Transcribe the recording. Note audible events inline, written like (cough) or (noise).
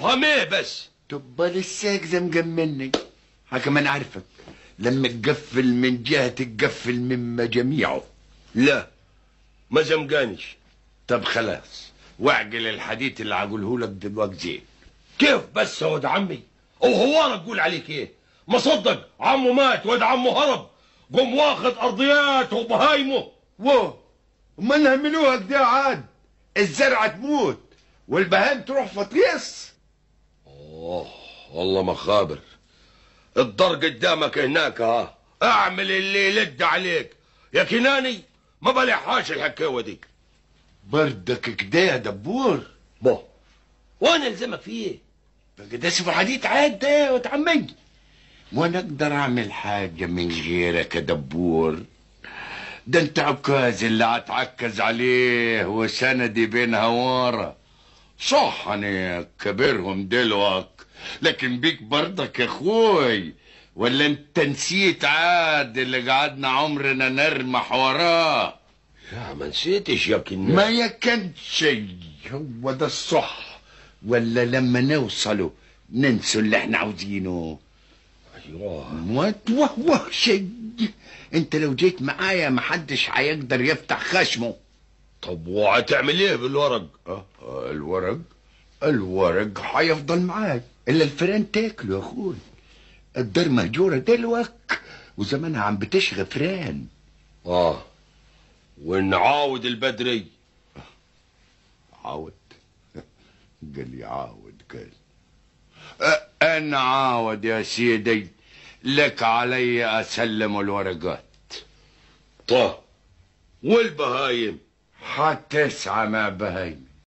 افهم ايه بس طب لساك زي مجملني حكم ما انا عارفك لما تقفل من جهة تقفل مما جميعه لا ما زمقانش طب خلاص واعقل الحديث اللي عقوله لك دلوقتي كيف بس يا واد عمي وهو انا تقول عليك ايه ما صدق عمه مات واد عمه هرب قوم واخد ارضياته وبهايمه و ما نهملوها كده عاد الزرعه تموت والبهام تروح فطيس اوه والله مخابر خابر الدار قدامك هناك ها اعمل اللي يلد عليك يا كناني ما بلحاش الحكاوه دي بردك كده يا دبور بو وانا الزمك في ايه بقدس اسمه حديد عاد ده يا وانا اقدر اعمل حاجه من غيرك يا دبور ده انت عكاز اللي هتعكز عليه وسندي بين هواره صح انا كبرهم دلوك لكن بيك برضك يا اخوي ولا انت نسيت عاد اللي قعدنا عمرنا نرمح وراه يا ما نسيتش يا كنا ما يكنش هو ده الصح ولا لما نوصله ننسوا اللي احنا عاوزينه ايوه ما توهوهش انت لو جيت معايا محدش هيقدر يفتح خشمه طب وهتعمل ايه بالورق آه،, اه الورق الورق هيفضل معاك الا الفيران تاكله يا اخوي الدار مهجوره دلوك وزمانها عم بتشغى فران اه ونعاود البدري عاود (laughs) قال لي عاود قال آه، انا عاود يا سيدي لك علي اسلم الورقات طه والبهايم حتى تسعة مع بهيمة